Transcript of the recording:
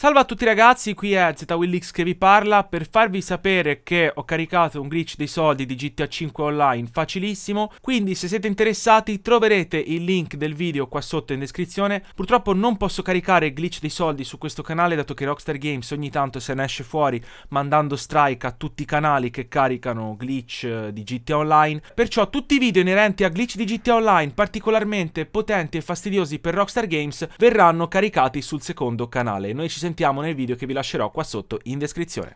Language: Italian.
Salve a tutti ragazzi, qui è ZWillix che vi parla per farvi sapere che ho caricato un glitch dei soldi di GTA 5 Online facilissimo, quindi se siete interessati troverete il link del video qua sotto in descrizione. Purtroppo non posso caricare glitch dei soldi su questo canale dato che Rockstar Games ogni tanto se ne esce fuori mandando strike a tutti i canali che caricano glitch eh, di GTA Online, perciò tutti i video inerenti a glitch di GTA Online particolarmente potenti e fastidiosi per Rockstar Games verranno caricati sul secondo canale. Noi ci sentiamo presentiamo nel video che vi lascerò qua sotto in descrizione.